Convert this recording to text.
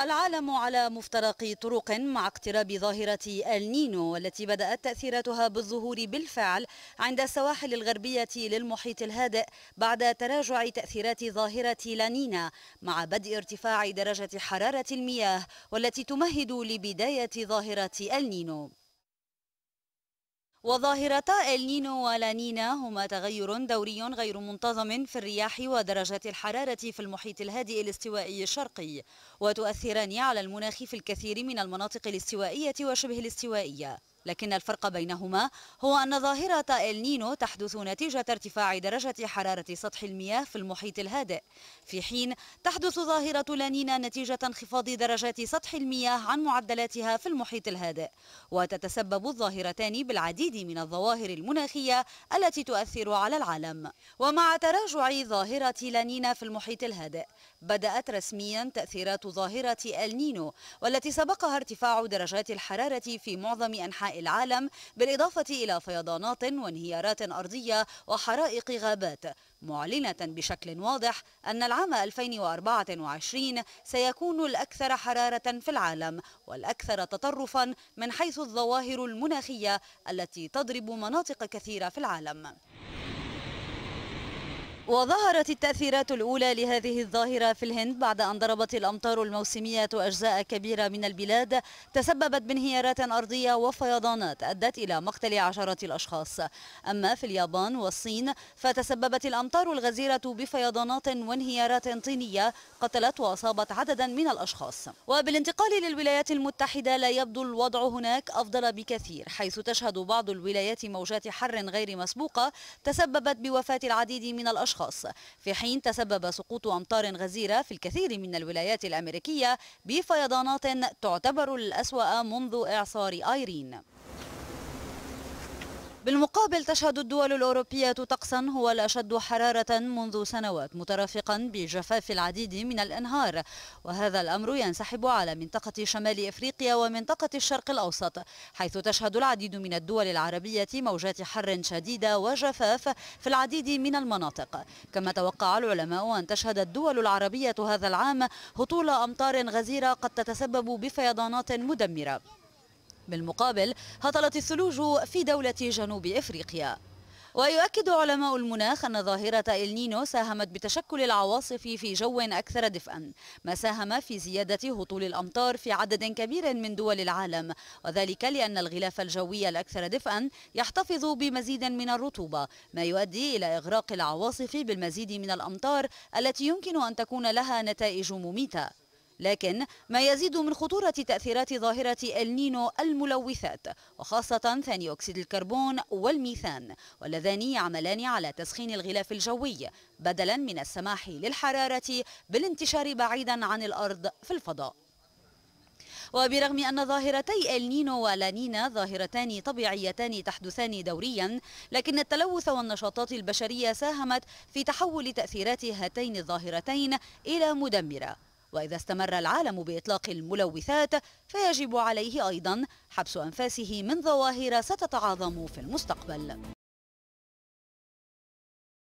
العالم على مفترق طرق مع اقتراب ظاهرة النينو والتي بدأت تأثيراتها بالظهور بالفعل عند السواحل الغربية للمحيط الهادئ بعد تراجع تأثيرات ظاهرة لانينا مع بدء ارتفاع درجة حرارة المياه والتي تمهد لبداية ظاهرة النينو وظاهرتا النينو ولانينا هما تغير دوري غير منتظم في الرياح ودرجات الحرارة في المحيط الهادئ الاستوائي الشرقي وتؤثران على المناخ في الكثير من المناطق الاستوائية وشبه الاستوائية لكن الفرق بينهما هو أن ظاهرة النينو تحدث نتيجة ارتفاع درجة حرارة سطح المياه في المحيط الهادئ في حين تحدث ظاهرة لانينا نتيجة انخفاض درجات سطح المياه عن معدلاتها في المحيط الهادئ وتتسبب الظاهرتان بالعديد من الظواهر المناخية التي تؤثر على العالم ومع تراجع ظاهرة لانينا في المحيط الهادئ بدأت رسميا تأثيرات ظاهرة النينو والتي سبقها ارتفاع درجات الحرارة في معظم أنحاء العالم بالإضافة إلى فيضانات وانهيارات أرضية وحرائق غابات معلنة بشكل واضح أن العام 2024 سيكون الأكثر حرارة في العالم والأكثر تطرفا من حيث الظواهر المناخية التي تضرب مناطق كثيرة في العالم وظهرت التأثيرات الأولى لهذه الظاهرة في الهند بعد أن ضربت الأمطار الموسمية أجزاء كبيرة من البلاد تسببت بانهيارات أرضية وفيضانات أدت إلى مقتل عشرات الأشخاص أما في اليابان والصين فتسببت الأمطار الغزيرة بفيضانات وانهيارات طينية قتلت وأصابت عددا من الأشخاص وبالانتقال للولايات المتحدة لا يبدو الوضع هناك أفضل بكثير حيث تشهد بعض الولايات موجات حر غير مسبوقة تسببت بوفاة العديد من الأشخاص الأشخاص في حين تسبب سقوط أمطار غزيرة في الكثير من الولايات الأمريكية بفيضانات تعتبر الأسوأ منذ إعصار آيرين بالمقابل تشهد الدول الأوروبية طقسا هو الأشد حرارة منذ سنوات مترافقا بجفاف العديد من الأنهار وهذا الأمر ينسحب على منطقة شمال إفريقيا ومنطقة الشرق الأوسط حيث تشهد العديد من الدول العربية موجات حر شديدة وجفاف في العديد من المناطق كما توقع العلماء أن تشهد الدول العربية هذا العام هطول أمطار غزيرة قد تتسبب بفيضانات مدمرة بالمقابل هطلت الثلوج في دولة جنوب إفريقيا ويؤكد علماء المناخ أن ظاهرة النينو ساهمت بتشكل العواصف في جو أكثر دفئا ما ساهم في زيادة هطول الأمطار في عدد كبير من دول العالم وذلك لأن الغلاف الجوي الأكثر دفئا يحتفظ بمزيد من الرطوبة ما يؤدي إلى إغراق العواصف بالمزيد من الأمطار التي يمكن أن تكون لها نتائج مميتة لكن ما يزيد من خطورة تأثيرات ظاهرة النينو الملوثات وخاصة ثاني أكسيد الكربون والميثان واللذان يعملان على تسخين الغلاف الجوي بدلا من السماح للحرارة بالانتشار بعيدا عن الأرض في الفضاء وبرغم أن ظاهرتي النينو ولانينا ظاهرتان طبيعيتان تحدثان دوريا لكن التلوث والنشاطات البشرية ساهمت في تحول تأثيرات هاتين الظاهرتين إلى مدمرة وإذا استمر العالم بإطلاق الملوثات فيجب عليه أيضا حبس أنفاسه من ظواهر ستتعاظم في المستقبل